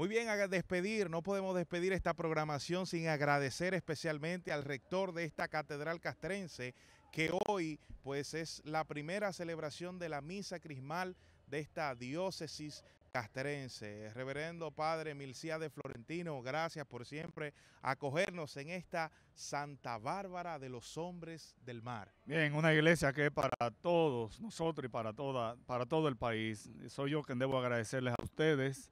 Muy bien, a despedir, no podemos despedir esta programación sin agradecer especialmente al rector de esta catedral castrense, que hoy pues es la primera celebración de la misa crismal de esta diócesis castrense. Reverendo Padre Milcía de Florentino, gracias por siempre acogernos en esta Santa Bárbara de los hombres del mar. Bien, una iglesia que es para todos nosotros y para, toda, para todo el país, soy yo quien debo agradecerles a ustedes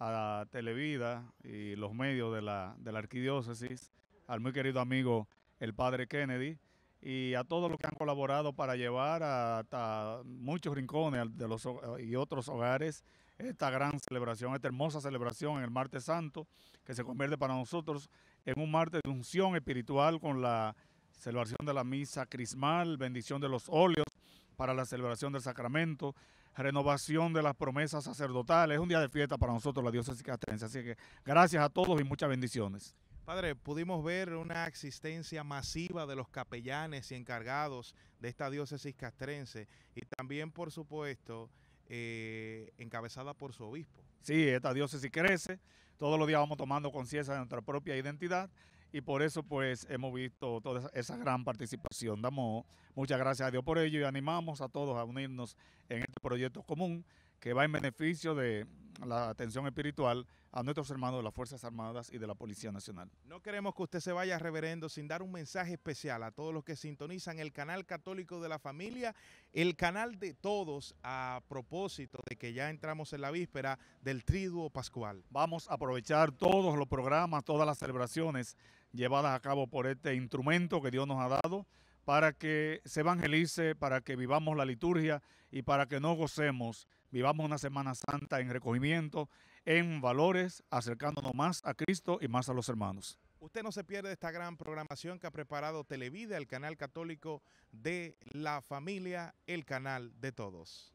a Televida y los medios de la, de la arquidiócesis, al muy querido amigo el padre Kennedy y a todos los que han colaborado para llevar hasta muchos rincones de los, y otros hogares esta gran celebración, esta hermosa celebración en el martes santo, que se convierte para nosotros en un martes de unción espiritual con la celebración de la misa crismal, bendición de los óleos para la celebración del sacramento, renovación de las promesas sacerdotales. Es un día de fiesta para nosotros, la diócesis castrense. Así que gracias a todos y muchas bendiciones. Padre, pudimos ver una existencia masiva de los capellanes y encargados de esta diócesis castrense y también, por supuesto, eh, encabezada por su obispo. Sí, esta diócesis crece, todos los días vamos tomando conciencia de nuestra propia identidad y por eso pues hemos visto toda esa gran participación. Damos muchas gracias a Dios por ello y animamos a todos a unirnos en este proyecto común que va en beneficio de la atención espiritual a nuestros hermanos de las Fuerzas Armadas y de la Policía Nacional. No queremos que usted se vaya, reverendo, sin dar un mensaje especial a todos los que sintonizan el canal católico de la familia, el canal de todos, a propósito de que ya entramos en la víspera del Triduo Pascual. Vamos a aprovechar todos los programas, todas las celebraciones llevadas a cabo por este instrumento que Dios nos ha dado para que se evangelice, para que vivamos la liturgia y para que no gocemos, vivamos una Semana Santa en recogimiento, en valores, acercándonos más a Cristo y más a los hermanos. Usted no se pierde esta gran programación que ha preparado Televida, el canal católico de la familia, el canal de todos.